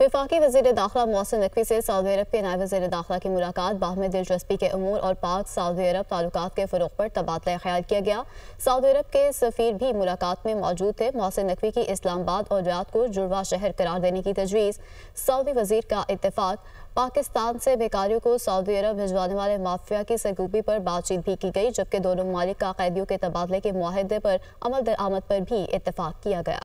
विफाक वजीर दाखिला मौसम नकवी से सऊदी अरब के नायब वजी दाखिला की मुलाकात बाहमी दिलचस्पी के अमूर और पाक सऊदी अरब ताल्लुक के फ़रूग पर तबादला ख्याल किया गया सऊदी अरब के सफ़ीर भी मुलाकात में मौजूद थे मौसम नकवी की इस्लामाबाद और रियाद को जुड़वा शहर करार देने की तजवीज़ सऊदी वजीर का इतफाक़ पाकिस्तान से बेकारियों को सऊदी अरब भिजवाने वाले माफिया की सरगूबी पर बातचीत भी की गई जबकि दोनों ममालिक का कैदियों के तबादले के माहदे पर अमल दरामद पर भी इतफाक़ किया गया